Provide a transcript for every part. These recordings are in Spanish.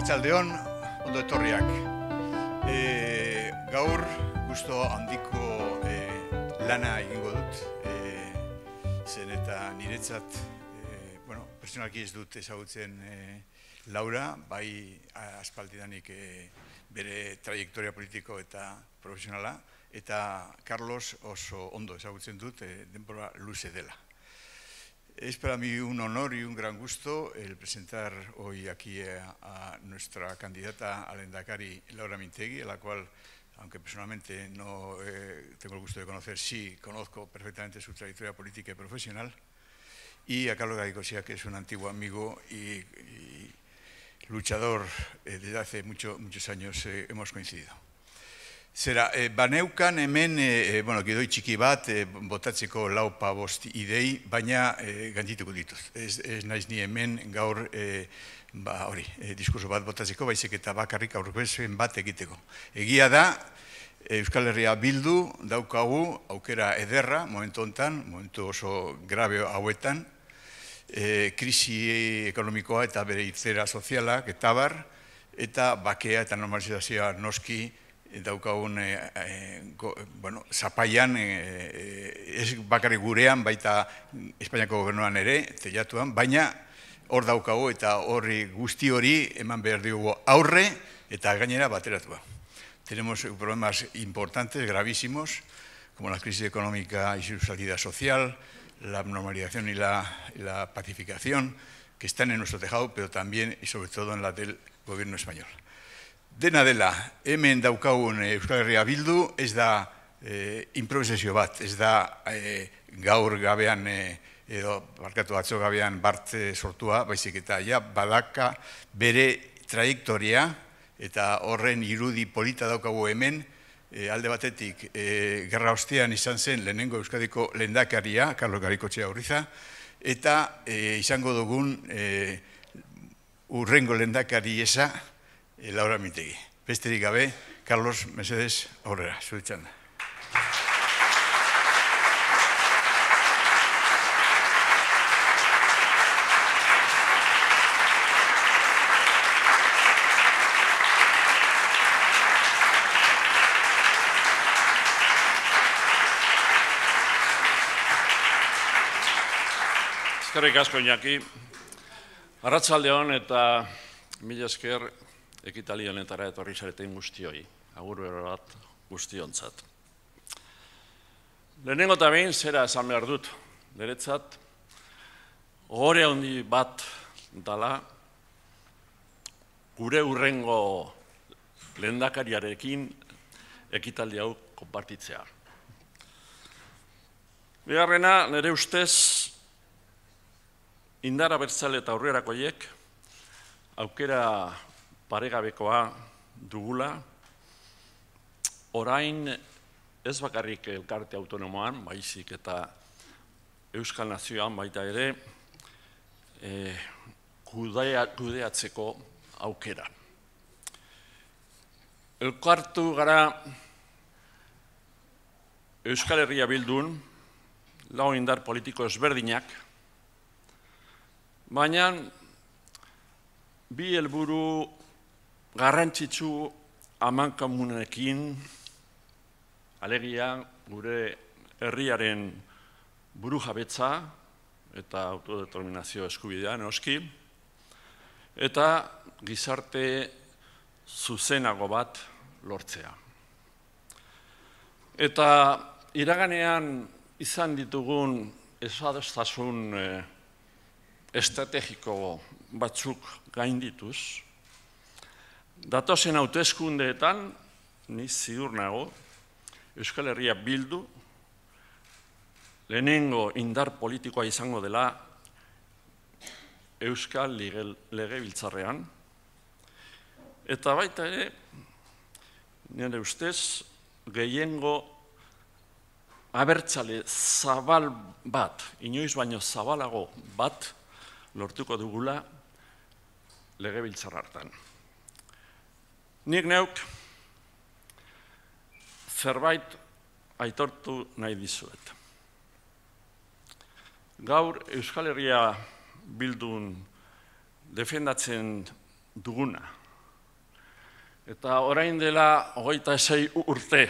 Arratxaldeon, ondo etorriak. E, gaur, guztu handiko e, lana egingo dut. E, zen eta niretzat, e, bueno, personalki ez dut ezagutzen e, Laura, bai aspaldidanik e, bere trajektoria politiko eta profesionala, eta Carlos oso ondo ezagutzen dut, e, denbora luze dela. Es para mí un honor y un gran gusto el presentar hoy aquí a, nuestra candidata al Endacari, Laura Mintegui, a la cual, aunque personalmente no eh, tengo el gusto de conocer, sí conozco perfectamente su trayectoria política y profesional, y a Carlos Garicosía, que es un antiguo amigo y, luchador eh, desde hace mucho, muchos años eh, hemos coincidido. Zera, e, baneukan hemen, e, bueno, gidoi txiki bat, e, botatzeko laupa bosti idei, baina e, gantituko dituz. Ez, ez naiz ni hemen gaur, e, ba, hori, e, diskurso bat botatzeko, baizik eta bakarrik aurkezuen bat egiteko. Egia da, Euskal Herria bildu daukagu aukera ederra, momentu hontan, momentu oso grabe hauetan, e, krisi ekonomikoa eta bere itzera sozialak, eta bar, eta bakea eta normalizazioa noski, daukagun e, bueno, zapaian, e, ez bakarri gurean, baita Espainiako gobernuan ere, teiatuan, baina hor daukago eta horri guzti hori eman behar diogu aurre eta gainera bateratua. Tenemos problemas importantes, gravísimos, como la crisis económica y su salida social, la normalización y la, y la pacificación, que están en nuestro tejado, pero también y sobre todo en la del gobierno español. Dena dela, hemen daukagun eh, Euskal Herria bildu, ez da e, improvisazio bat, ez da eh, gaur gabean, edo barkatu atzo gabean bart sortua, baizik eta ja, badaka bere trajektoria, eta horren irudi polita daukagu hemen, alde batetik, e, gerra ostean izan zen lehenengo Euskadiko lendakaria, Karlo Gariko Txea horriza, eta izango dugun e, urrengo lendakari eza, Eh, Laura Mitegi. Beste di gabe, Carlos Mercedes Horrera, zuritxanda. Eskerrik asko inaki, arratzalde hon eta mila esker eta etorri zareten guztioi, agur bat guztionzat. Lehenengo eta behin zera esan behar dut, niretzat, gore handi bat dala, gure urrengo lehendakariarekin ekitaldi hau konpartitzea. Bigarrena, nire ustez, indara bertzale eta aurrerakoiek, aukera paregabekoa dugula, orain ez bakarrik elkarte autonomoan, baizik eta Euskal Nazioan baita ere, eh, kudeatzeko aukera. Elkartu gara Euskal Herria Bildun, lau indar politiko ezberdinak, baina bi helburu garrantzitsu amankamunekin alegia gure herriaren buru jabetza eta autodeterminazio eskubidea noski eta gizarte zuzenago bat lortzea. Eta iraganean izan ditugun ezadostasun eh, estrategiko batzuk gaindituz, Datozen hautezkundeetan, ni ziur nago, Euskal Herria bildu, lehenengo indar politikoa izango dela Euskal Legebiltzarrean, biltzarrean, eta baita ere, nire ustez, gehiengo abertzale zabal bat, inoiz baino zabalago bat, lortuko dugula lege hartan. Nik neuk zerbait aitortu nahi dizuet. Gaur Euskal Herria bildun defendatzen duguna. Eta orain dela hogeita esai urte,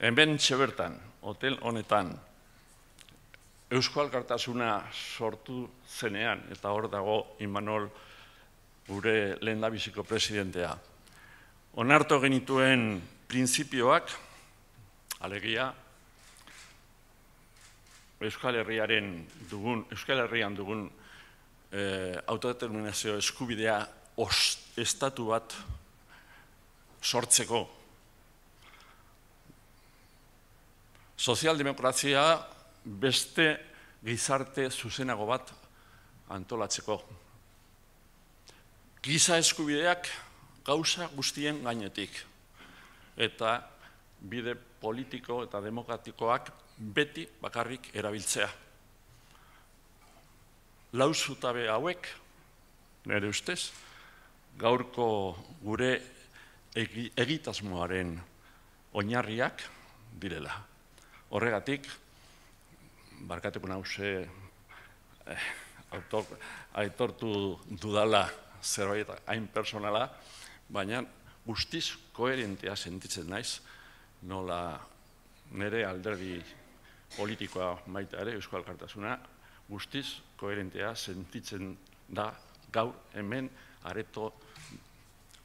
hemen txebertan, hotel honetan, Euskal Kartasuna sortu zenean, eta hor dago Imanol gure lehen labiziko presidentea. Onarto genituen prinsipioak, alegia, Euskal Herriaren dugun, Euskal Herrian dugun eh, autodeterminazio eskubidea estatu bat sortzeko. Sozialdemokrazia beste gizarte zuzenago bat antolatzeko giza eskubideak gauza guztien gainetik. Eta bide politiko eta demokratikoak beti bakarrik erabiltzea. Lauzutabe hauek, nire ustez, gaurko gure egitasmoaren oinarriak direla. Horregatik, barkatuko nauze eh, aitortu dudala, zerbait hain personala, baina guztiz koherentea sentitzen naiz, nola nire alderdi politikoa baita ere, Euskal Kartasuna, guztiz koherentea sentitzen da gaur hemen areto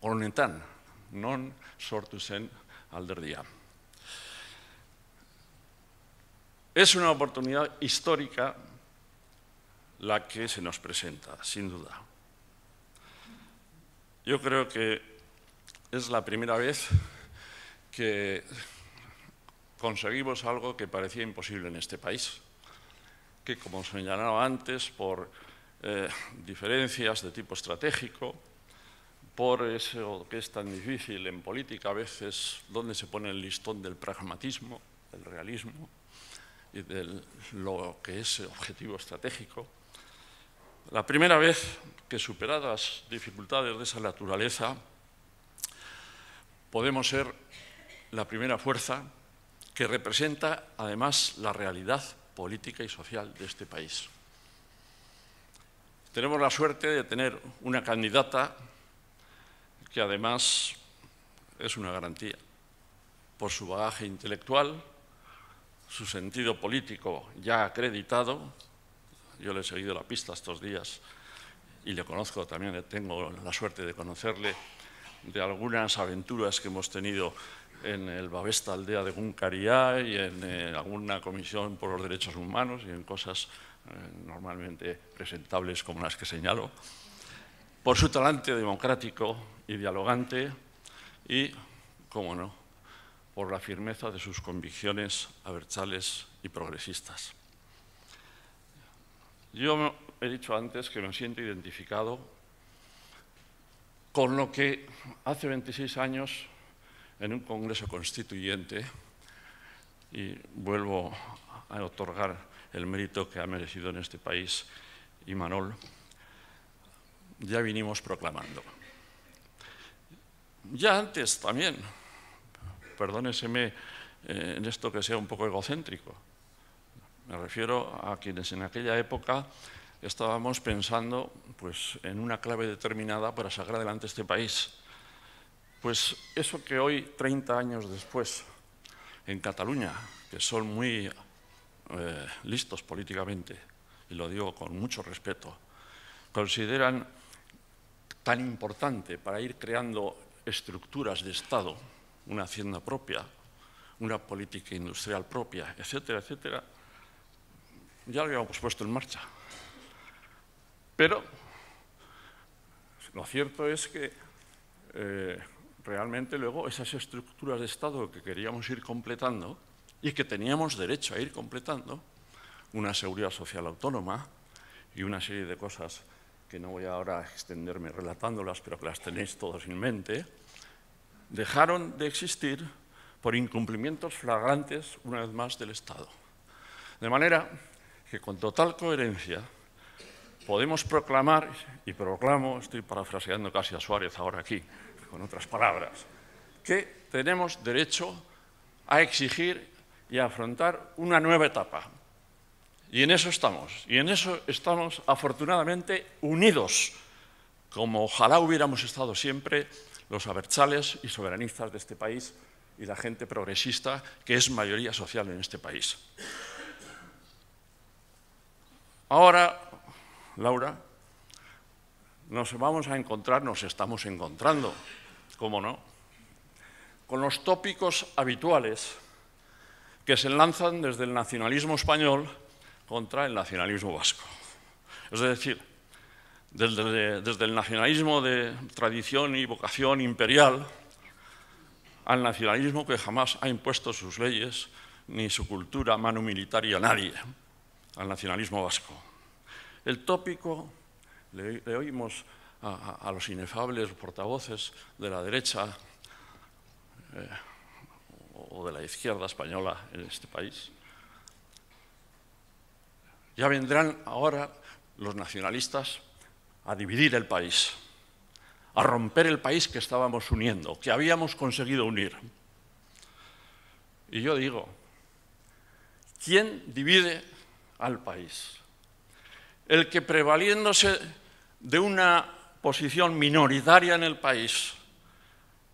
honetan, non sortu zen alderdia. Es una oportunidad histórica la que se nos presenta, sin duda. Yo creo que es la primera vez que conseguimos algo que parecía imposible en este país, que como señalaba antes, por eh, diferencias de tipo estratégico, por eso que es tan difícil en política a veces, donde se pone el listón del pragmatismo, del realismo y de lo que es objetivo estratégico, la primera vez que superadas dificultades de esa naturaleza, podemos ser la primera fuerza que representa además la realidad política y social de este país. Tenemos la suerte de tener una candidata que además es una garantía por su bagaje intelectual, su sentido político ya acreditado yo le he seguido la pista estos días y le conozco también, eh, tengo la suerte de conocerle, de algunas aventuras que hemos tenido en el Bavesta Aldea de Guncaría y en eh, alguna comisión por los derechos humanos y en cosas eh, normalmente presentables como las que señalo, por su talante democrático y dialogante y, cómo no, por la firmeza de sus convicciones abertzales y progresistas. Yo he dicho antes que me siento identificado con lo que hace 26 años en un congreso constituyente, y vuelvo a otorgar el mérito que ha merecido en este país Imanol, ya vinimos proclamando. Ya antes también, perdóneseme eh, en esto que sea un poco egocéntrico, me refiero a quienes en aquella época estábamos pensando pues, en una clave determinada para sacar adelante este país. Pues eso que hoy, 30 años después, en Cataluña, que son muy eh, listos políticamente, y lo digo con mucho respeto, consideran tan importante para ir creando estructuras de Estado, una hacienda propia, una política industrial propia, etcétera, etcétera, ya lo habíamos puesto en marcha. Pero lo cierto es que eh, realmente luego esas estructuras de Estado que queríamos ir completando y que teníamos derecho a ir completando, una seguridad social autónoma y una serie de cosas que no voy ahora a extenderme relatándolas, pero que las tenéis todos en mente, dejaron de existir por incumplimientos flagrantes, una vez más, del Estado. De manera que con total coherencia podemos proclamar, y proclamo, estoy parafraseando casi a Suárez ahora aquí, con otras palabras, que tenemos derecho a exigir y a afrontar una nueva etapa. Y en eso estamos, y en eso estamos afortunadamente unidos, como ojalá hubiéramos estado siempre los abertzales y soberanistas de este país y la gente progresista que es mayoría social en este país. Ahora, Laura, nos vamos a encontrar, nos estamos encontrando, ¿cómo no? Con los tópicos habituales que se lanzan desde el nacionalismo español contra el nacionalismo vasco. Es decir, desde, el nacionalismo de tradición y vocación imperial al nacionalismo que jamás ha impuesto sus leyes ni su cultura mano y a nadie al nacionalismo vasco. El tópico, le, oímos a, los inefables portavoces de la derecha eh, o de la izquierda española en este país. Ya vendrán ahora los nacionalistas a dividir el país, a romper el país que estábamos uniendo, que habíamos conseguido unir. Y yo digo, ¿quién divide al país. El que prevaliéndose de una posición minoritaria en el país,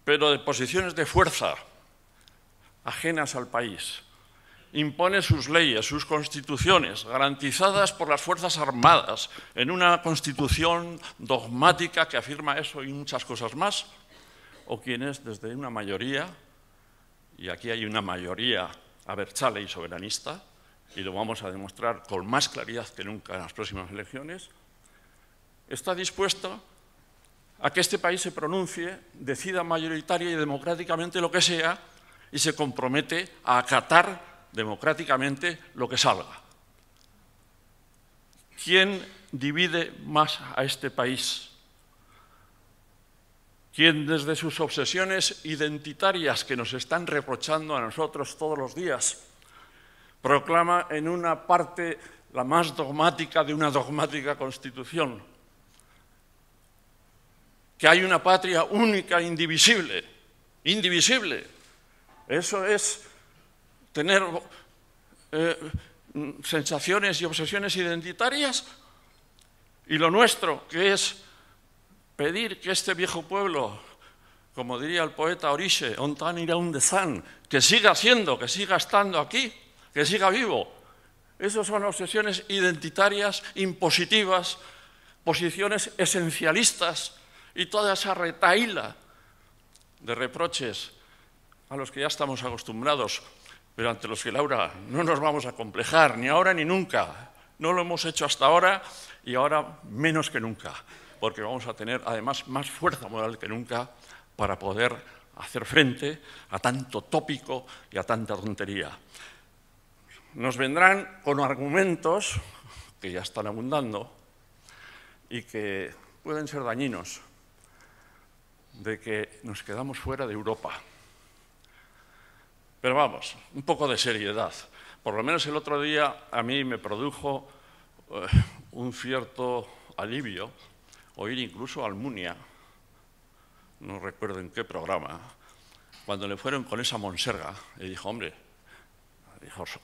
pero de posiciones de fuerza ajenas al país, impone sus leyes, sus constituciones, garantizadas por las Fuerzas Armadas, en una constitución dogmática que afirma eso y muchas cosas más, o quienes desde una mayoría, y aquí hay una mayoría abertzale y soberanista, y lo vamos a demostrar con más claridad que nunca en las próximas elecciones, está dispuesto a que este país se pronuncie, decida mayoritaria y democráticamente lo que sea y se compromete a acatar democráticamente lo que salga. ¿Quién divide más a este país? ¿Quién desde sus obsesiones identitarias que nos están reprochando a nosotros todos los días proclama en una parte la más dogmática de una dogmática constitución, que hay una patria única, indivisible, indivisible. Eso es tener eh, sensaciones y obsesiones identitarias y lo nuestro, que es pedir que este viejo pueblo, como diría el poeta Orise, un que siga siendo, que siga estando aquí, que siga vivo. Esas son obsesiones identitarias, impositivas, posiciones esencialistas y toda esa retaíla de reproches a los que ya estamos acostumbrados, pero ante los que, Laura, no nos vamos a complejar, ni ahora ni nunca. No lo hemos hecho hasta ahora y ahora menos que nunca, porque vamos a tener además más fuerza moral que nunca para poder hacer frente a tanto tópico y a tanta tontería nos vendrán con argumentos que ya están abundando y que pueden ser dañinos, de que nos quedamos fuera de Europa. Pero vamos, un poco de seriedad. Por lo menos el otro día a mí me produjo eh, un cierto alivio oír incluso a Almunia, no recuerdo en qué programa, cuando le fueron con esa monserga, y dijo, hombre,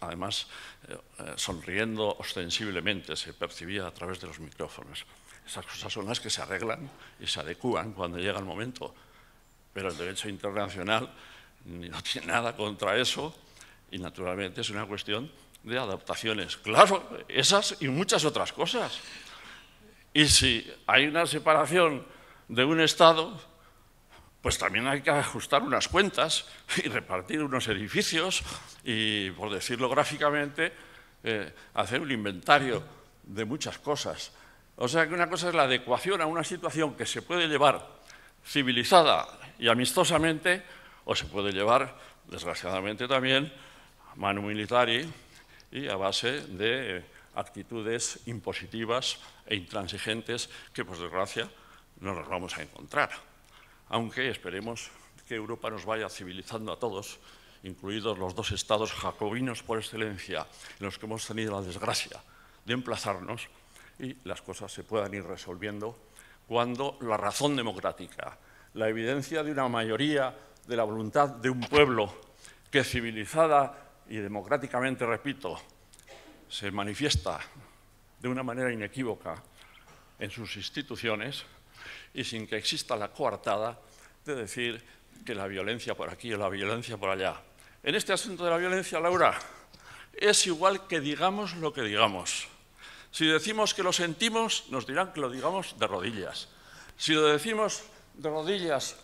además eh, eh, sonriendo ostensiblemente, se percibía a través de los micrófonos. Esas cosas son las que se arreglan y se adecúan cuando llega el momento. Pero el derecho internacional no tiene nada contra eso y naturalmente es una cuestión de adaptaciones. Claro, esas y muchas otras cosas. Y si hay una separación de un Estado, pues también hay que ajustar unas cuentas y repartir unos edificios y, por decirlo gráficamente, eh, hacer un inventario de muchas cosas. O sea que una cosa es la adecuación a una situación que se puede llevar civilizada y amistosamente o se puede llevar, desgraciadamente también, a mano militar y a base de eh, actitudes impositivas e intransigentes que, por desgracia, no nos vamos a encontrar aunque esperemos que Europa nos vaya civilizando a todos, incluidos los dos estados jacobinos por excelencia, en los que hemos tenido la desgracia de emplazarnos, y las cosas se puedan ir resolviendo cuando la razón democrática, la evidencia de una mayoría de la voluntad de un pueblo que civilizada y democráticamente, repito, se manifiesta de una manera inequívoca en sus instituciones, y sin que exista la coartada de decir que la violencia por aquí o la violencia por allá. En este asunto de la violencia, Laura, es igual que digamos lo que digamos. Si decimos que lo sentimos, nos dirán que lo digamos de rodillas. Si lo decimos de rodillas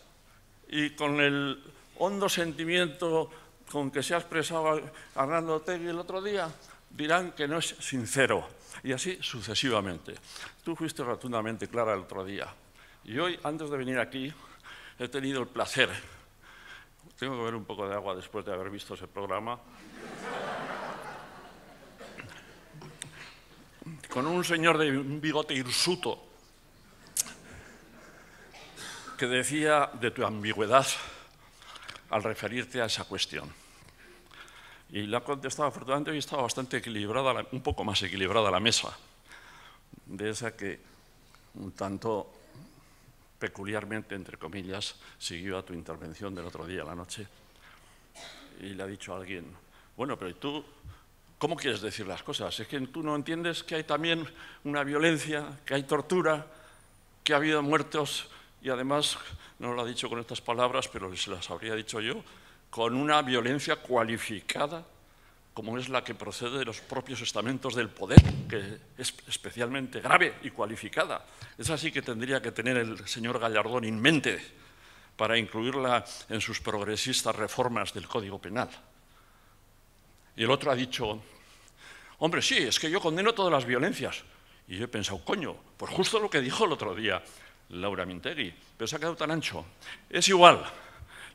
y con el hondo sentimiento con que se ha expresado Hernando Tegui el otro día, dirán que no es sincero. Y así sucesivamente. Tú fuiste rotundamente clara el otro día. Y hoy, antes de venir aquí, he tenido el placer, tengo que beber un poco de agua después de haber visto ese programa, con un señor de un bigote hirsuto que decía de tu ambigüedad al referirte a esa cuestión. Y la ha contestado, afortunadamente y estaba bastante equilibrada, un poco más equilibrada la mesa, de esa que un tanto peculiarmente, entre comillas, siguió a tu intervención del otro día la noche y le ha dicho a alguien, bueno, pero tú cómo quieres decir las cosas? Es que tú no entiendes que hay también una violencia, que hay tortura, que ha habido muertos y además, no lo ha dicho con estas palabras, pero se las habría dicho yo, con una violencia cualificada como es la que procede de los propios estamentos del poder, que es especialmente grave y cualificada. Es así que tendría que tener el señor Gallardón en mente para incluirla en sus progresistas reformas del Código Penal. Y el otro ha dicho, hombre, sí, es que yo condeno todas las violencias. Y yo he pensado, coño, pues justo lo que dijo el otro día Laura Mintegui, pero se ha quedado tan ancho. Es igual,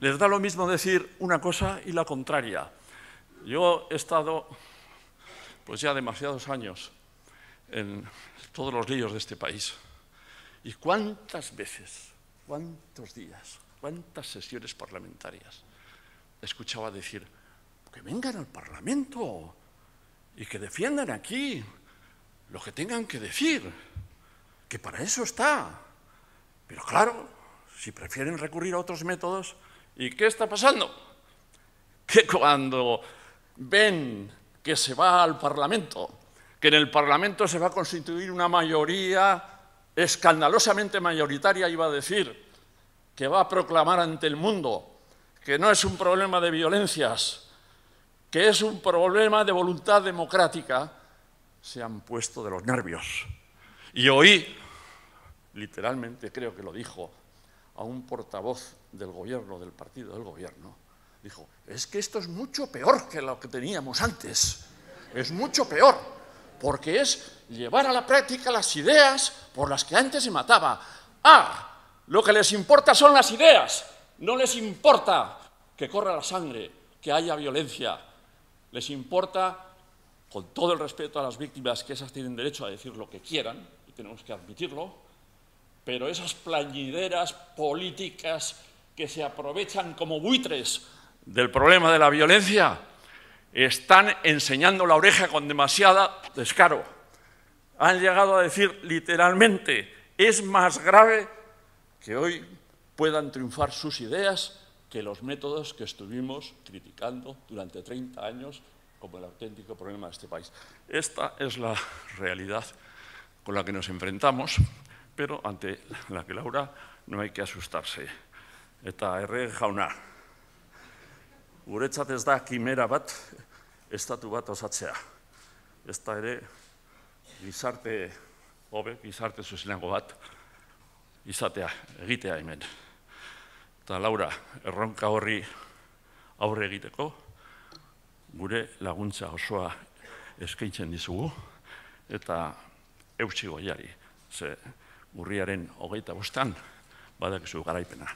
les da lo mismo decir una cosa y la contraria. Yo he estado, pues ya demasiados años, en todos los ríos de este país. ¿Y cuántas veces, cuántos días, cuántas sesiones parlamentarias escuchaba decir, que vengan al Parlamento y que defiendan aquí lo que tengan que decir, que para eso está. Pero claro, si prefieren recurrir a otros métodos, ¿y qué está pasando? Que cuando ven que se va al Parlamento, que en el Parlamento se va a constituir una mayoría escandalosamente mayoritaria, iba a decir, que va a proclamar ante el mundo que no es un problema de violencias, que es un problema de voluntad democrática, se han puesto de los nervios. Y oí, literalmente creo que lo dijo, a un portavoz del gobierno, del partido del gobierno, Dijo, es que esto es mucho peor que lo que teníamos antes. Es mucho peor, porque es llevar a la práctica las ideas por las que antes se mataba. Ah, lo que les importa son las ideas. No les importa que corra la sangre, que haya violencia. Les importa, con todo el respeto a las víctimas, que esas tienen derecho a decir lo que quieran, y tenemos que admitirlo, pero esas plañideras políticas que se aprovechan como buitres del problema de la violencia están enseñando la oreja con demasiada descaro. Han llegado a decir literalmente, es más grave que hoy puedan triunfar sus ideas que los métodos que estuvimos criticando durante 30 años como el auténtico problema de este país. Esta es la realidad con la que nos enfrentamos, pero ante la que Laura no hay que asustarse. Esta erre jaunar. guretzat ez da kimera bat estatu bat osatzea. Ez da ere gizarte hobe, gizarte zuzileango bat izatea, egitea hemen. Eta Laura, erronka horri aurre egiteko, gure laguntza osoa eskaintzen dizugu, eta eutxigo goiari, ze gurriaren hogeita bostan, badakizu garaipena.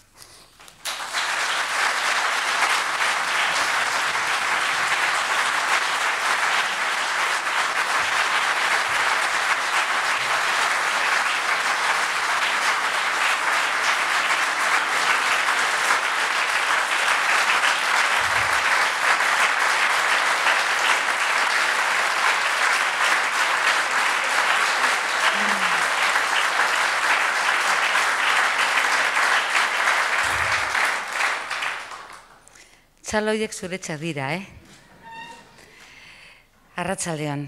saloiek zuretzak dira, eh? Arratzaldean,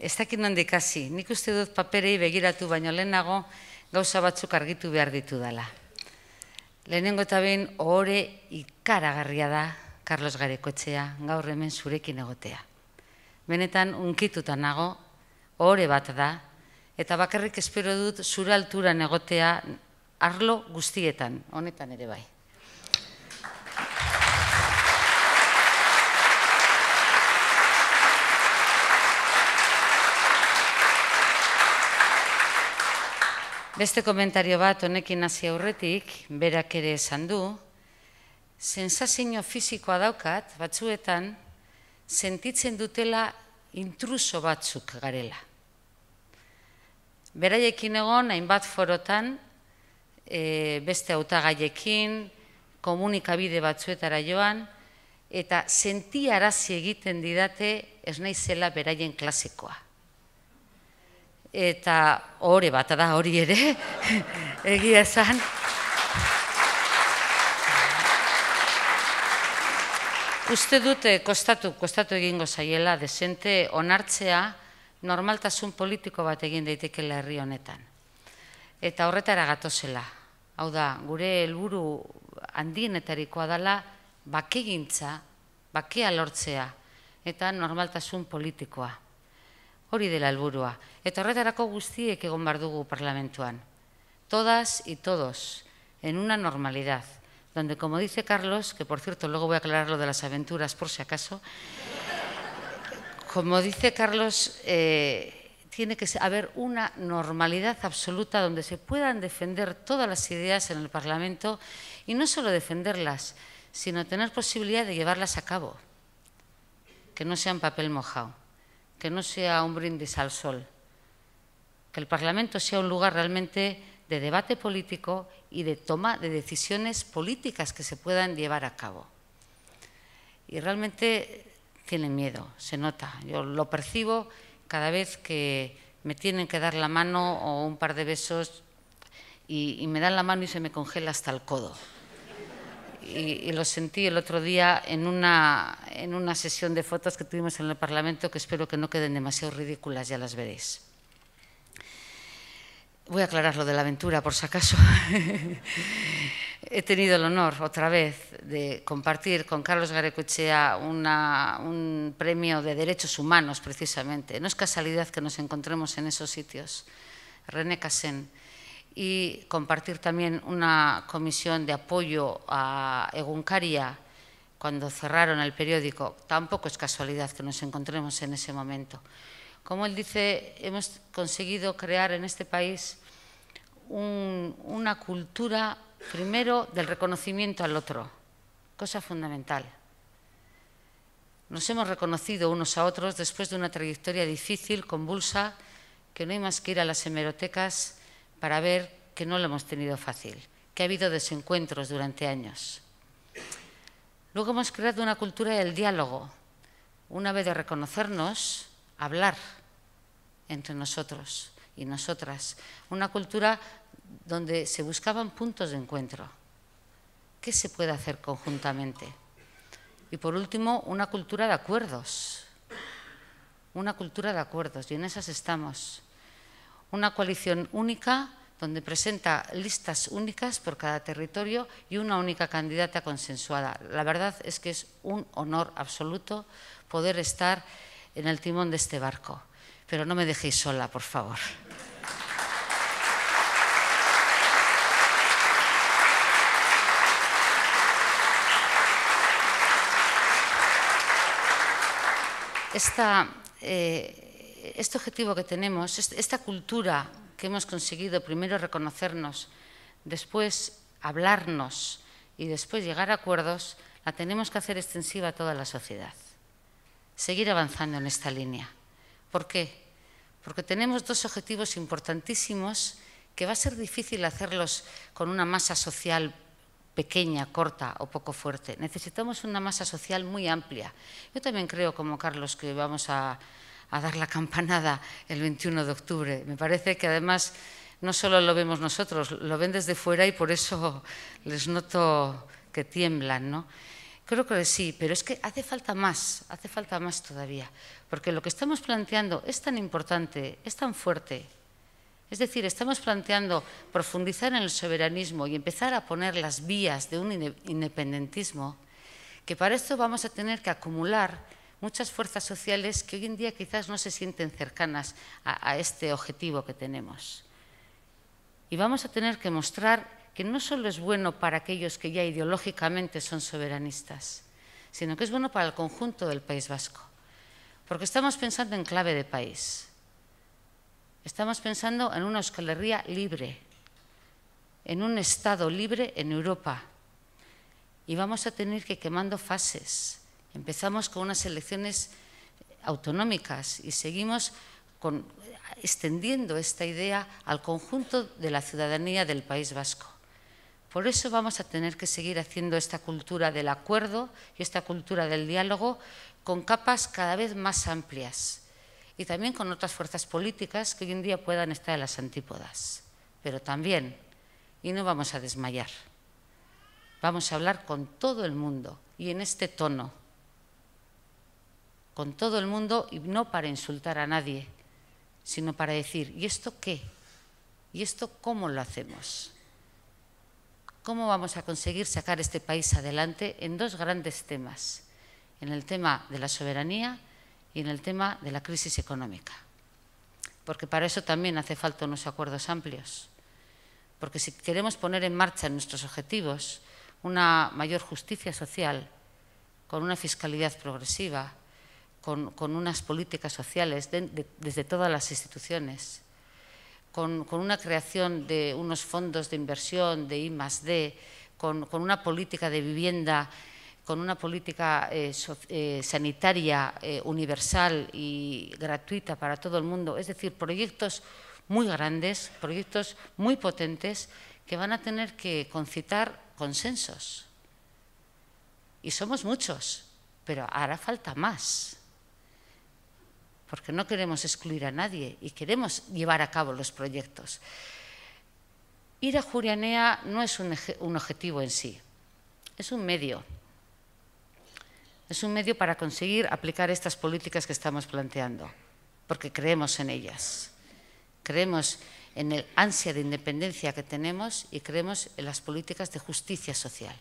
ez dakit nondik ikasi, nik uste dut paperei begiratu baino lehenago gauza batzuk argitu behar ditu dela. Lehenengo eta behin ohore ikaragarria da Carlos Garekoetxea gaur hemen zurekin egotea. Benetan unkituta nago, ohore bat da, eta bakarrik espero dut zure alturan egotea arlo guztietan, honetan ere bai. Beste komentario bat honekin hasi aurretik, berak ere esan du, sensazio fisikoa daukat batzuetan sentitzen dutela intruso batzuk garela. Beraiekin egon hainbat forotan, e, beste hautagaiekin, komunikabide batzuetara joan, eta sentiarazi egiten didate ez naizela beraien klasikoa eta hori bat da hori ere, egia esan. Uste dute kostatu, kostatu egingo zaiela, desente onartzea normaltasun politiko bat egin daitekela herri honetan. Eta horretara gatozela. Hau da, gure helburu handienetarikoa dela bakegintza, bakea lortzea eta normaltasun politikoa. ori de la alburua, horretarako guztiek egon bar dugu parlamentuan. Todas y todos, en una normalidad, donde, como dice Carlos, que por cierto luego voy a aclarar lo de las aventuras por si acaso, como dice Carlos, eh, tiene que haber una normalidad absoluta donde se puedan defender todas las ideas en el Parlamento y no solo defenderlas, sino tener posibilidad de llevarlas a cabo, que no sean papel mojado que no sea un brindis al sol, que el Parlamento sea un lugar realmente de debate político y de toma de decisiones políticas que se puedan llevar a cabo. Y realmente tienen miedo, se nota. Yo lo percibo cada vez que me tienen que dar la mano o un par de besos y, me dan la mano y se me congela hasta el codo y, lo sentí el otro día en una, en una sesión de fotos que tuvimos en el Parlamento que espero que no queden demasiado ridículas, ya las veréis. Voy a aclarar lo de la aventura, por si acaso. He tenido el honor, otra vez, de compartir con Carlos Garecuchea una, un premio de derechos humanos, precisamente. No es casualidad que nos encontremos en esos sitios. René Casen y compartir también una comisión de apoyo a Eguncaria cuando cerraron el periódico. Tampoco es casualidad que nos encontremos en ese momento. Como él dice, hemos conseguido crear en este país una cultura, primero, del reconocimiento al otro, cosa fundamental. Nos hemos reconocido unos a otros después de una trayectoria difícil, convulsa, que no hay más que ir a las hemerotecas para ver que no lo hemos tenido fácil, que ha habido desencuentros durante años. Luego hemos creado una cultura del diálogo, una vez de reconocernos, hablar entre nosotros y nosotras, una cultura donde se buscaban puntos de encuentro. ¿Qué se puede hacer conjuntamente? Y por último, una cultura de acuerdos. Una cultura de acuerdos, y en esas estamos una coalición única donde presenta listas únicas por cada territorio y una única candidata consensuada. La verdad es que es un honor absoluto poder estar en el timón de este barco, pero no me dejéis sola, por favor. Esta, eh, este objetivo que tenemos, este, esta cultura que hemos conseguido, primero reconocernos, después hablarnos y después llegar a acuerdos, la tenemos que hacer extensiva a toda la sociedad. Seguir avanzando en esta línea. ¿Por qué? Porque tenemos dos objetivos importantísimos que va a ser difícil hacerlos con una masa social pequeña, corta o poco fuerte. Necesitamos una masa social muy amplia. Yo también creo, como Carlos, que vamos a a dar la campanada el 21 de octubre. Me parece que además no solo lo vemos nosotros, lo ven desde fuera y por eso les noto que tiemblan, ¿no? Creo que sí, pero es que hace falta más, hace falta más todavía, porque lo que estamos planteando es tan importante, es tan fuerte. Es decir, estamos planteando profundizar en el soberanismo y empezar a poner las vías de un independentismo, que para esto vamos a tener que acumular muchas fuerzas sociales que hoy en día quizás no se sienten cercanas a, este objetivo que tenemos. Y vamos a tener que mostrar que no solo es bueno para aquellos que ya ideológicamente son soberanistas, sino que es bueno para el conjunto del País Vasco. Porque estamos pensando en clave de país. Estamos pensando en una Euskal libre, en un Estado libre en Europa. Y vamos a tener que quemando fases. Empezamos con unas elecciones autonómicas y seguimos extendiendo esta idea al conjunto de la ciudadanía del País Vasco. Por eso vamos a tener que seguir haciendo esta cultura del acuerdo y esta cultura del diálogo con capas cada vez más amplias y también con otras fuerzas políticas que hoy en día puedan estar en las antípodas. Pero también, y no vamos a desmayar, vamos a hablar con todo el mundo y en este tono con todo el mundo y no para insultar a nadie, sino para decir, ¿y esto qué? ¿Y esto cómo lo hacemos? ¿Cómo vamos a conseguir sacar este país adelante en dos grandes temas? En el tema de la soberanía y en el tema de la crisis económica. Porque para eso también hace falta unos acuerdos amplios. Porque si queremos poner en marcha nuestros objetivos, una mayor justicia social, con una fiscalidad progresiva, con, unas políticas sociales desde todas las instituciones, con, una creación de unos fondos de inversión, de I D, con, una política de vivienda, con una política eh, eh, sanitaria eh, universal y gratuita para todo el mundo. Es decir, proyectos muy grandes, proyectos muy potentes que van a tener que concitar consensos. Y somos muchos, pero hará falta más porque no queremos excluir a nadie y queremos llevar a cabo los proyectos. Ir a Jurianea no es un, objetivo en sí, es un medio. Es un medio para conseguir aplicar estas políticas que estamos planteando, porque creemos en ellas. Creemos en el ansia de independencia que tenemos y creemos en las políticas de justicia social.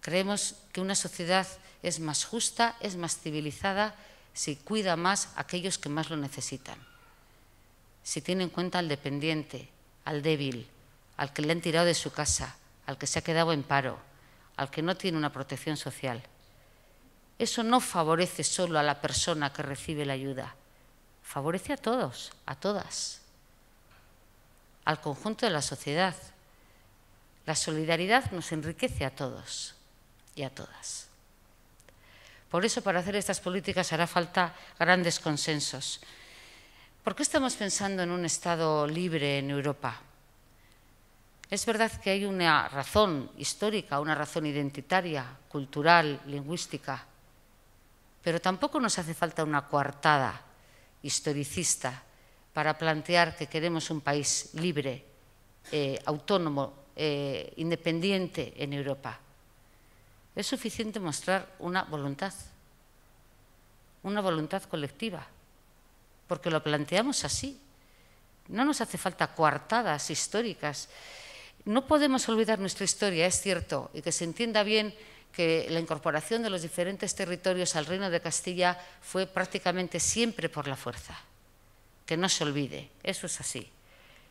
Creemos que una sociedad es más justa, es más civilizada si cuida más a aquellos que más lo necesitan, si tiene en cuenta al dependiente, al débil, al que le han tirado de su casa, al que se ha quedado en paro, al que no tiene una protección social. Eso no favorece solo a la persona que recibe la ayuda, favorece a todos, a todas, al conjunto de la sociedad. La solidaridad nos enriquece a todos y a todas. Por eso, para hacer estas políticas hará falta grandes consensos. ¿Por qué estamos pensando en un Estado libre en Europa? Es verdad que hay una razón histórica, una razón identitaria, cultural, lingüística, pero tampoco nos hace falta una coartada historicista para plantear que queremos un país libre, eh, autónomo, eh, independiente en Europa. Es suficiente mostrar una voluntad, una voluntad colectiva, porque lo planteamos así. No nos hace falta coartadas históricas. No podemos olvidar nuestra historia, es cierto, y que se entienda bien que la incorporación de los diferentes territorios al Reino de Castilla fue prácticamente siempre por la fuerza. Que no se olvide, eso es así.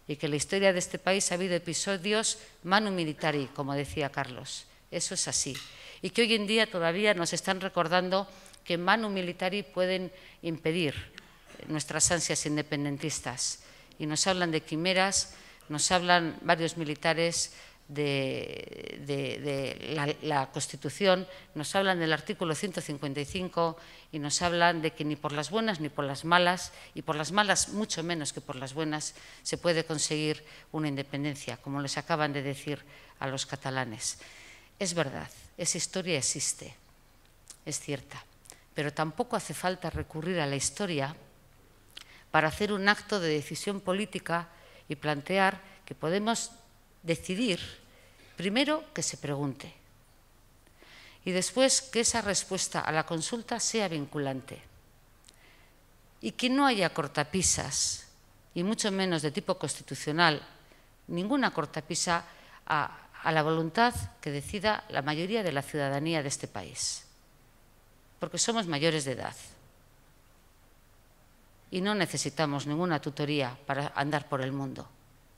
Y que en la historia de este país ha habido episodios manu militari, como decía Carlos. Eso es así. Y que hoy en día todavía nos están recordando que manu militari pueden impedir nuestras ansias independentistas. Y nos hablan de quimeras, nos hablan varios militares de, la, Constitución, nos hablan del artículo 155 y nos hablan de que ni por las buenas ni por las malas, y por las malas mucho menos que por las buenas, se puede conseguir una independencia, como les acaban de decir a los catalanes. Es verdad, esa historia existe, es cierta, pero tampoco hace falta recurrir a la historia para hacer un acto de decisión política y plantear que podemos decidir primero que se pregunte y después que esa respuesta a la consulta sea vinculante y que no haya cortapisas y mucho menos de tipo constitucional, ninguna cortapisa a a la voluntad que decida la mayoría de la ciudadanía de este país, porque somos mayores de edad y no necesitamos ninguna tutoría para andar por el mundo,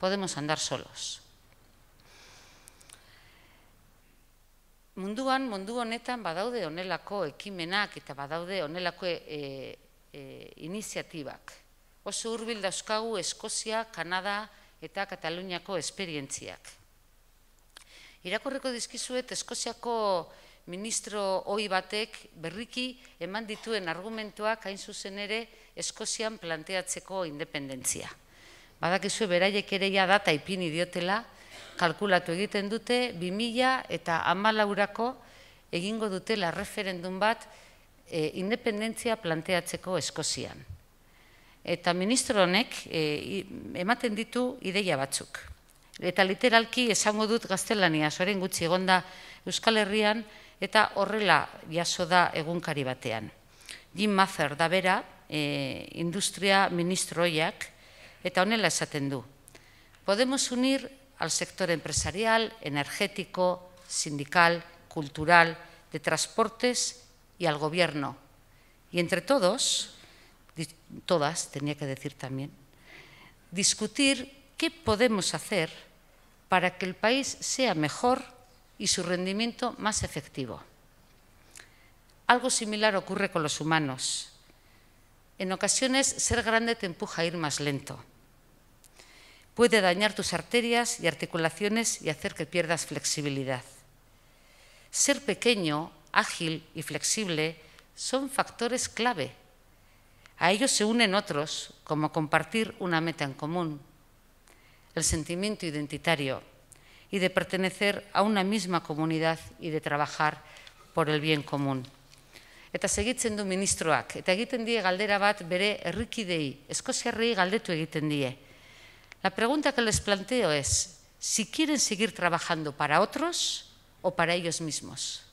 podemos andar solos. Munduan, mundu honetan badaude onelako ekimenak eta badaude onelako e, eh, e, eh, iniziatibak. Oso hurbil Eskozia, Kanada eta Kataluniako esperientziak. Irakurriko dizkizuet Eskoziako ministro hoi batek berriki eman dituen argumentuak hain zuzen ere Eskozian planteatzeko independentzia. Badakizue beraiek ere ja data ipini diotela, kalkulatu egiten dute, 2000 eta amalaurako egingo dutela referendum bat e, independentzia planteatzeko Eskozian. Eta ministro honek e, ematen ditu ideia batzuk eta literalki esango dut gaztelania, zoren gutxi egonda Euskal Herrian, eta horrela jaso da egunkari batean. Jim Mather da bera, e, Industria industria ministroiak, eta honela esaten du. Podemos unir al sector empresarial, energético, sindical, cultural, de transportes y al gobierno. Y entre todos, todas, tenía que decir también, discutir qué podemos hacer para que el país sea mejor y su rendimiento más efectivo. Algo similar ocurre con los humanos. En ocasiones ser grande te empuja a ir más lento. Puede dañar tus arterias y articulaciones y hacer que pierdas flexibilidad. Ser pequeño, ágil y flexible son factores clave. A ellos se unen otros, como compartir una meta en común, el sentimiento identitario y de pertenecer a una misma comunidad y de trabajar por el bien común. Eta segitzen du ministroak, eta egiten die galdera La pregunta que les planteo es, si quieren seguir trabajando para otros o para ellos mismos.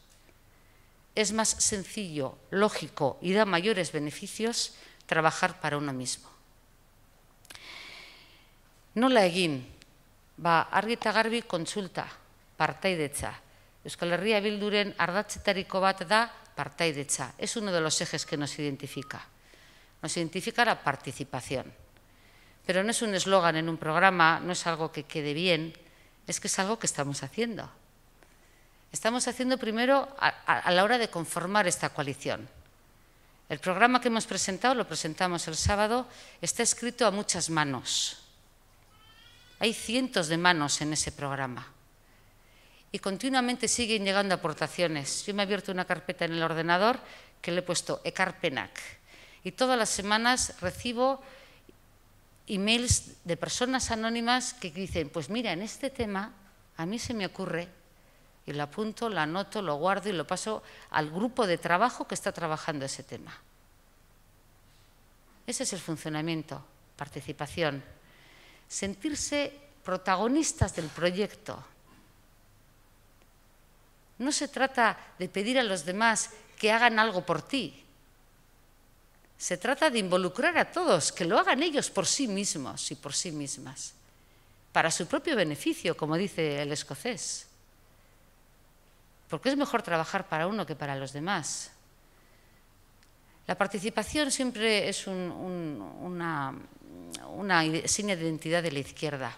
Es más sencillo, lógico y da mayores beneficios trabajar para uno mismo. No egin? Ba, argi garbi kontsulta, partaidetza. Euskal Herria Bilduren ardatzetariko bat da partaidetza. Es uno de los ejes que nos identifica. Nos identifica la participación. Pero no es un eslogan en un programa, no es algo que quede bien, es que es algo que estamos haciendo. Estamos haciendo primero a la hora de conformar esta coalición. El programa que hemos presentado, lo presentamos el sábado, está escrito a muchas manos hay cientos de manos en ese programa. Y continuamente siguen llegando aportaciones. Yo me he abierto una carpeta en el ordenador que le he puesto Ecarpenac. Y todas las semanas recibo emails de personas anónimas que dicen, pues mira, en este tema a mí se me ocurre y lo apunto, lo anoto, lo guardo y lo paso al grupo de trabajo que está trabajando ese tema. Ese es el funcionamiento, participación, sentirse protagonistas del proyecto. No se trata de pedir a los demás que hagan algo por ti. Se trata de involucrar a todos, que lo hagan ellos por sí mismos y por sí mismas, para su propio beneficio, como dice el escocés. Porque es mejor trabajar para uno que para los demás. La participación siempre es una, una de identidad de la izquierda.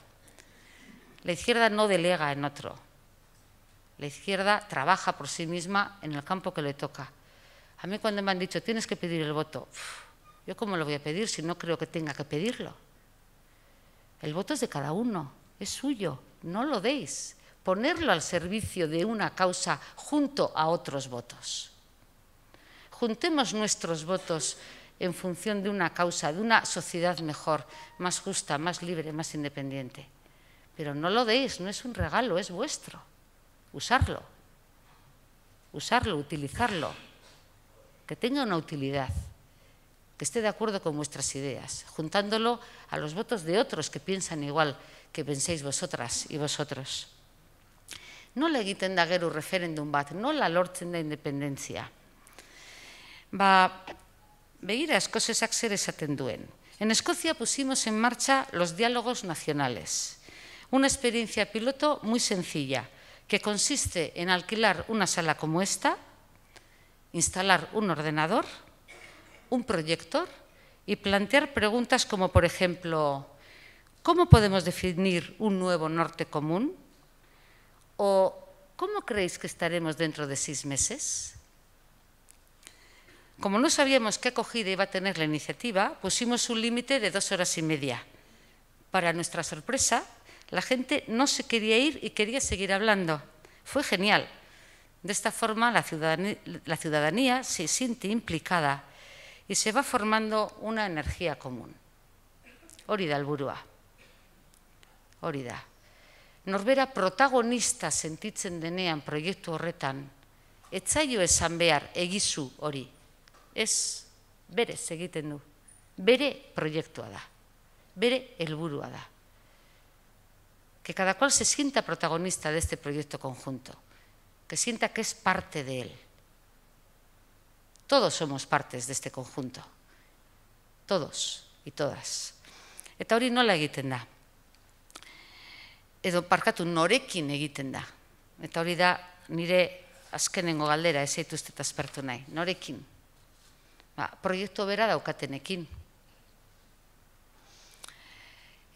La izquierda no delega en otro. La izquierda trabaja por sí misma en el campo que le toca. A mí cuando me han dicho, tienes que pedir el voto, yo cómo lo voy a pedir si no creo que tenga que pedirlo. El voto es de cada uno, es suyo, no lo deis. Ponerlo al servicio de una causa junto a otros votos. Juntemos nuestros votos en función de una causa, de una sociedad mejor, más justa, más libre, más independiente. Pero no lo deis, no es un regalo, es vuestro. Usarlo, usarlo, utilizarlo, que tenga una utilidad, que esté de acuerdo con vuestras ideas, juntándolo a los votos de otros que piensan igual que penséis vosotras y vosotros. no egiten da gero referendum bat, no lortzen de independencia. Va begira zer En Escocia pusimos en marcha los diálogos nacionales, una experiencia piloto muy sencilla, que consiste en alquilar una sala como esta, instalar un ordenador, un proyector y plantear preguntas como, por ejemplo, ¿cómo podemos definir un nuevo norte común? ¿O cómo creéis que estaremos dentro de seis meses? Como no sabíamos qué acogida iba a tener la iniciativa, pusimos un límite de dos horas y media. Para nuestra sorpresa, la gente no se quería ir y quería seguir hablando. Fue genial. De esta forma, la ciudadanía, se siente implicada y se va formando una energía común. Orida, al burua, Norbera protagonista sentitzen denean proiektu horretan, etzaio esan behar egizu Ez, bere egiten du. Bere proiektua da. Bere helburua da. Que cada cual se sienta protagonista de este proyecto conjunto. Que sienta que es parte de él. Todos somos partes de este conjunto. Todos y todas. Eta hori nola egiten da. Edo parkatu norekin egiten da. Eta hori da nire azkenengo galdera ez eituzte eta espertu nahi. Norekin ba, proiektu bera daukatenekin.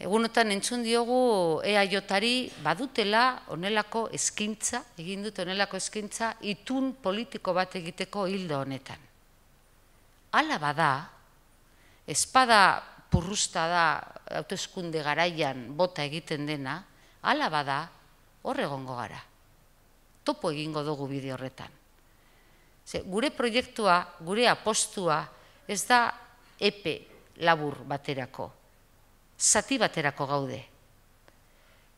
Egunotan entzun diogu EAJ-ari badutela onelako eskintza, egin dute onelako eskintza, itun politiko bat egiteko hildo honetan. Hala bada, espada purrusta da autoskunde garaian bota egiten dena, hala bada, hor egongo gara. Topo egingo dugu bide horretan gure proiektua, gure apostua, ez da epe labur baterako. Zati baterako gaude.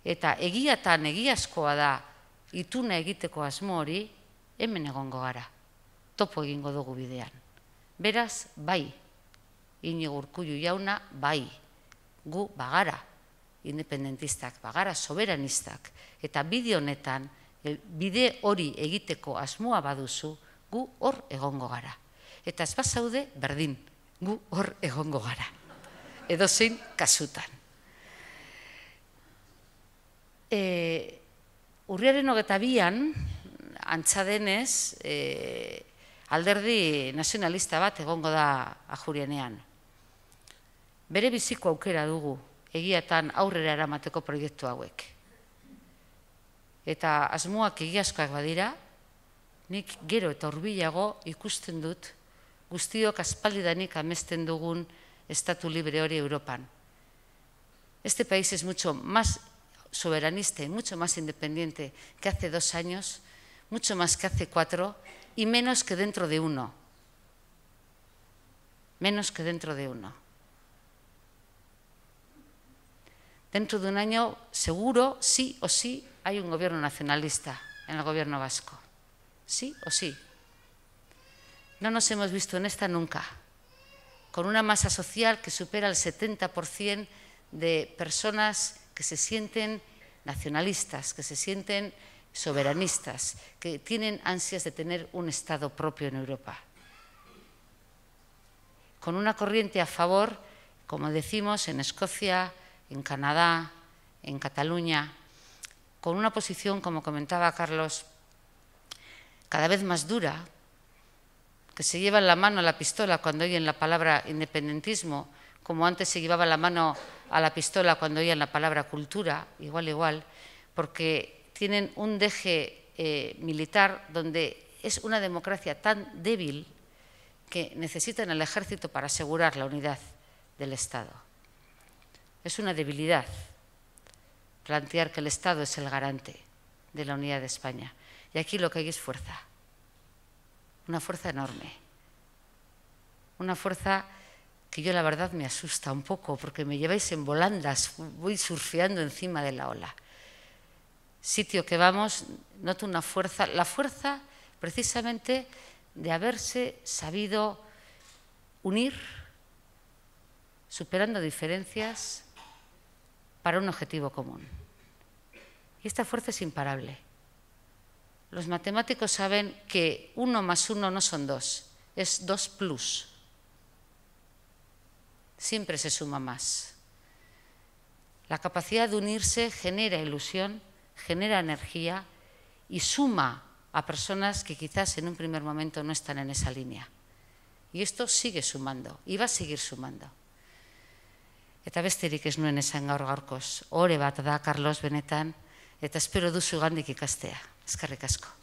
Eta egiatan egiazkoa da ituna egiteko asmo hori, hemen egongo gara. Topo egingo dugu bidean. Beraz, bai, inigurkuju jauna, bai, gu bagara independentistak, bagara soberanistak, eta bide honetan, bide hori egiteko asmoa baduzu, gu hor egongo gara. Eta ez bazaude, berdin, gu hor egongo gara. Edo zein, kasutan. E, urriaren hogeta bian, antzadenez, e, alderdi nazionalista bat egongo da ajurienean. Bere biziko aukera dugu, egiatan aurrera eramateko proiektu hauek. Eta asmoak egiazkoak badira, nik gero ikusten dut amesten estatu libre hori Europan. Este país es mucho más soberanista y mucho más independiente que hace dos años, mucho más que hace cuatro y menos que dentro de uno. Menos que dentro de uno. Dentro de un año, seguro, sí o sí, hay un gobierno nacionalista en el gobierno vasco. ¿Sí o sí? No nos hemos visto en esta nunca, con una masa social que supera el 70% de personas que se sienten nacionalistas, que se sienten soberanistas, que tienen ansias de tener un Estado propio en Europa. Con una corriente a favor, como decimos, en Escocia, en Canadá, en Cataluña, con una posición, como comentaba Carlos, cada vez más dura, que se llevan la mano a la pistola cuando oyen la palabra independentismo, como antes se llevaba la mano a la pistola cuando oían la palabra cultura, igual, igual, porque tienen un deje eh, militar donde es una democracia tan débil que necesitan el ejército para asegurar la unidad del Estado. Es una debilidad plantear que el Estado es el garante de la unidad de España. Y aquí lo que hay es fuerza, una fuerza enorme, una fuerza que yo la verdad me asusta un poco porque me lleváis en volandas, voy surfeando encima de la ola. Sitio que vamos, noto una fuerza, la fuerza precisamente de haberse sabido unir, superando diferencias para un objetivo común. Y esta fuerza es imparable. Los matemáticos saben que uno más uno no son dos, es dos plus. Siempre se suma más. La capacidad de unirse genera ilusión, genera energía y suma a personas que quizás en un primer momento no están en esa línea. Y esto sigue sumando y va a seguir sumando. Eta besterik ez nuen esan gaur gaurkoz, hore bat da Carlos benetan, eta espero duzu gandik ikastea que recasco.